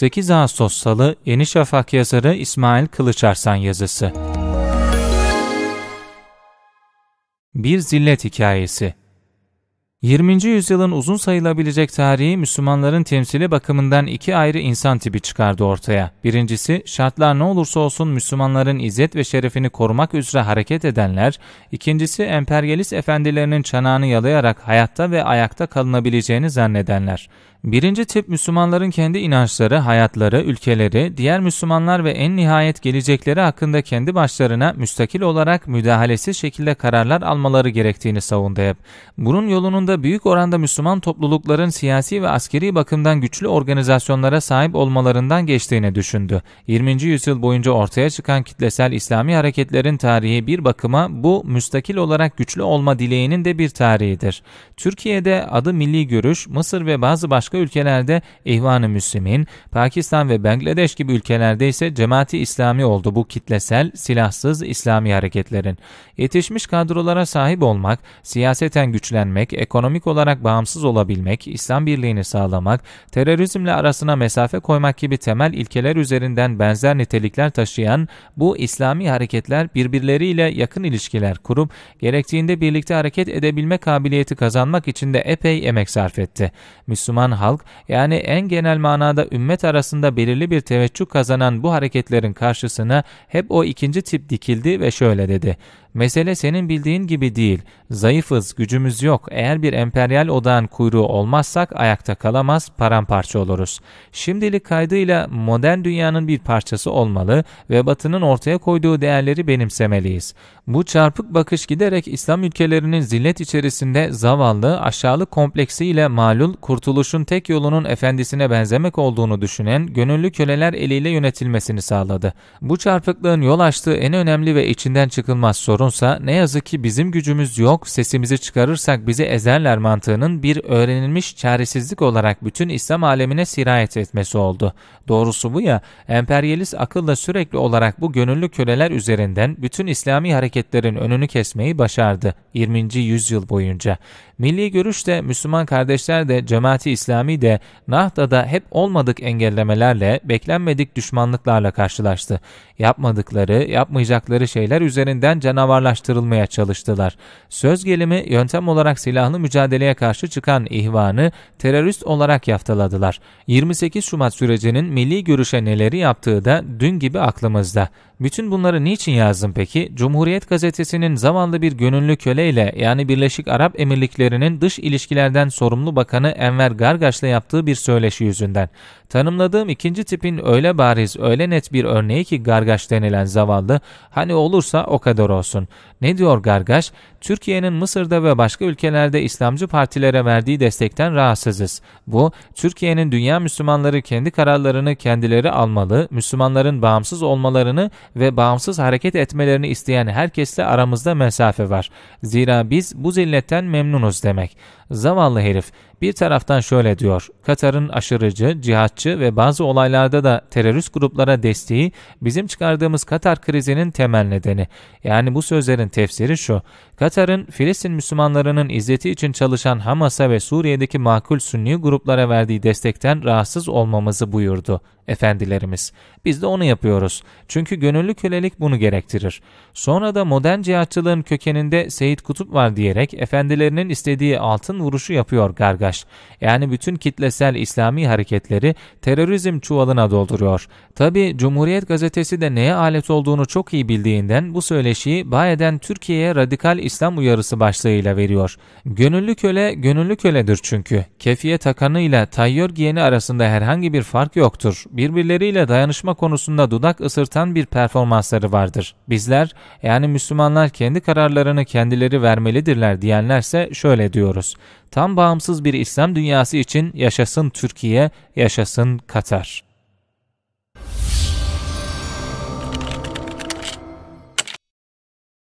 8 Ağustos Salı Yeni Şafak yazarı İsmail Kılıçarsan yazısı. Bir Zillet Hikayesi 20. yüzyılın uzun sayılabilecek tarihi Müslümanların temsili bakımından iki ayrı insan tipi çıkardı ortaya. Birincisi, şartlar ne olursa olsun Müslümanların izzet ve şerefini korumak üzere hareket edenler, ikincisi emperyalist efendilerinin çanağını yalayarak hayatta ve ayakta kalınabileceğini zannedenler. Birinci tip Müslümanların kendi inançları, hayatları, ülkeleri, diğer Müslümanlar ve en nihayet gelecekleri hakkında kendi başlarına müstakil olarak müdahalesiz şekilde kararlar almaları gerektiğini savundu hep. Bunun yolunun da büyük oranda Müslüman toplulukların siyasi ve askeri bakımdan güçlü organizasyonlara sahip olmalarından geçtiğini düşündü. 20. yüzyıl boyunca ortaya çıkan kitlesel İslami hareketlerin tarihi bir bakıma bu müstakil olarak güçlü olma dileğinin de bir tarihidir. Türkiye'de adı milli görüş, Mısır ve bazı başka başka ülkelerde İhvan-ı Müslümin, Pakistan ve Bangladeş gibi ülkelerde ise cemaati İslami oldu bu kitlesel, silahsız İslami hareketlerin. Yetişmiş kadrolara sahip olmak, siyaseten güçlenmek, ekonomik olarak bağımsız olabilmek, İslam birliğini sağlamak, terörizmle arasına mesafe koymak gibi temel ilkeler üzerinden benzer nitelikler taşıyan bu İslami hareketler birbirleriyle yakın ilişkiler kurup gerektiğinde birlikte hareket edebilme kabiliyeti kazanmak için de epey emek sarf etti. Müslüman halk yani en genel manada ümmet arasında belirli bir teveccüh kazanan bu hareketlerin karşısına hep o ikinci tip dikildi ve şöyle dedi. Mesele senin bildiğin gibi değil. Zayıfız, gücümüz yok. Eğer bir emperyal odağın kuyruğu olmazsak ayakta kalamaz, paramparça oluruz. Şimdilik kaydıyla modern dünyanın bir parçası olmalı ve batının ortaya koyduğu değerleri benimsemeliyiz. Bu çarpık bakış giderek İslam ülkelerinin zillet içerisinde zavallı, aşağılık kompleksiyle malul, kurtuluşun tek yolunun efendisine benzemek olduğunu düşünen gönüllü köleler eliyle yönetilmesini sağladı. Bu çarpıklığın yol açtığı en önemli ve içinden çıkılmaz sorun, sorunsa ne yazık ki bizim gücümüz yok, sesimizi çıkarırsak bizi ezerler mantığının bir öğrenilmiş çaresizlik olarak bütün İslam alemine sirayet etmesi oldu. Doğrusu bu ya, emperyalist akılla sürekli olarak bu gönüllü köleler üzerinden bütün İslami hareketlerin önünü kesmeyi başardı 20. yüzyıl boyunca. Milli görüş de Müslüman kardeşler de cemaati İslami de Nahda'da hep olmadık engellemelerle, beklenmedik düşmanlıklarla karşılaştı. Yapmadıkları, yapmayacakları şeyler üzerinden canavarlaştırılmaya çalıştılar. Söz gelimi yöntem olarak silahlı mücadeleye karşı çıkan ihvanı terörist olarak yaftaladılar. 28 Şubat sürecinin milli görüşe neleri yaptığı da dün gibi aklımızda. Bütün bunları niçin yazdım peki? Cumhuriyet gazetesinin zamanlı bir gönüllü köleyle yani Birleşik Arap Emirlikleri'nin dış ilişkilerden sorumlu bakanı Enver Gargaç'la yaptığı bir söyleşi yüzünden. Tanımladığım ikinci tipin öyle bariz, öyle net bir örneği ki Gargaç denilen zavallı, hani olursa o kadar olsun. Ne diyor Gargaç? Türkiye'nin Mısır'da ve başka ülkelerde İslamcı partilere verdiği destekten rahatsızız. Bu, Türkiye'nin dünya Müslümanları kendi kararlarını kendileri almalı, Müslümanların bağımsız olmalarını ve bağımsız hareket etmelerini isteyen herkesle aramızda mesafe var. Zira biz bu zilletten memnunuz demek. Zavallı herif bir taraftan şöyle diyor. Katar'ın aşırıcı, cihatçı ve bazı olaylarda da terörist gruplara desteği bizim çıkardığımız Katar krizinin temel nedeni. Yani bu sözlerin tefsiri şu. Katar'ın Filistin Müslümanlarının izzeti için çalışan Hamas'a ve Suriye'deki makul Sünni gruplara verdiği destekten rahatsız olmamızı buyurdu efendilerimiz. Biz de onu yapıyoruz. Çünkü gönüllü kölelik bunu gerektirir. Sonra da modern cihatçılığın kökeninde Seyit Kutup var diyerek efendilerinin istediği altın vuruşu yapıyor Gargaş. Yani bütün kitlesel İslami hareketleri terörizm çuvalına dolduruyor. Tabi Cumhuriyet gazetesi de neye alet olduğunu çok iyi bildiğinden bu söyleşiyi Bayeden Türkiye'ye radikal İslam uyarısı başlığıyla veriyor. Gönüllü köle gönüllü köledir çünkü. Kefiye takanıyla tayyör giyeni arasında herhangi bir fark yoktur. Birbirleriyle dayanışma konusunda dudak ısırtan bir performansları vardır. Bizler yani Müslümanlar kendi kararlarını kendileri vermelidirler diyenlerse şöyle diyoruz tam bağımsız bir İslam dünyası için yaşasın Türkiye, yaşasın Katar.